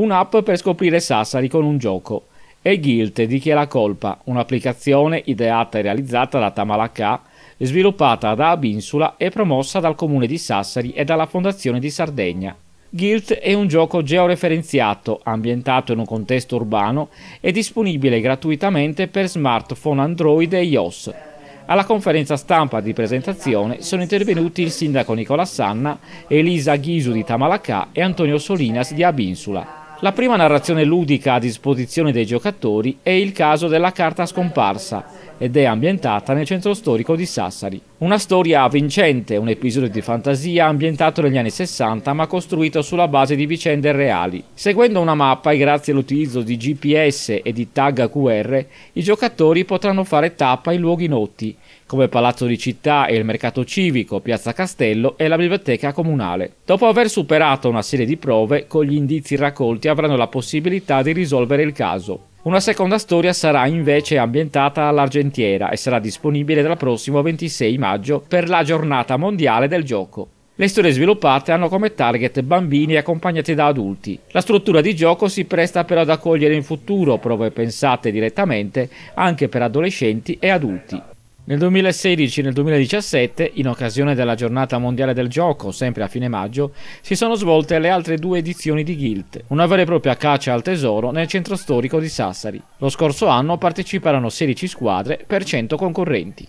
un'app per scoprire Sassari con un gioco e Guilt di chi è la colpa, un'applicazione ideata e realizzata da Tamalacca, sviluppata da Abinsula e promossa dal comune di Sassari e dalla Fondazione di Sardegna. Guilt è un gioco georeferenziato, ambientato in un contesto urbano e disponibile gratuitamente per smartphone Android e iOS. Alla conferenza stampa di presentazione sono intervenuti il sindaco Nicola Sanna, Elisa Ghisu di Tamalacca e Antonio Solinas di Abinsula. La prima narrazione ludica a disposizione dei giocatori è il caso della carta scomparsa ed è ambientata nel centro storico di Sassari. Una storia vincente, un episodio di fantasia ambientato negli anni 60 ma costruito sulla base di vicende reali. Seguendo una mappa e grazie all'utilizzo di GPS e di tag QR, i giocatori potranno fare tappa in luoghi noti, come Palazzo di Città e il Mercato Civico, Piazza Castello e la Biblioteca Comunale. Dopo aver superato una serie di prove, con gli indizi raccolti avranno la possibilità di risolvere il caso. Una seconda storia sarà invece ambientata all'Argentiera e sarà disponibile dal prossimo 26 maggio per la giornata mondiale del gioco. Le storie sviluppate hanno come target bambini accompagnati da adulti. La struttura di gioco si presta però ad accogliere in futuro prove pensate direttamente anche per adolescenti e adulti. Nel 2016 e nel 2017, in occasione della giornata mondiale del gioco, sempre a fine maggio, si sono svolte le altre due edizioni di Guild, una vera e propria caccia al tesoro nel centro storico di Sassari. Lo scorso anno parteciparono 16 squadre per 100 concorrenti.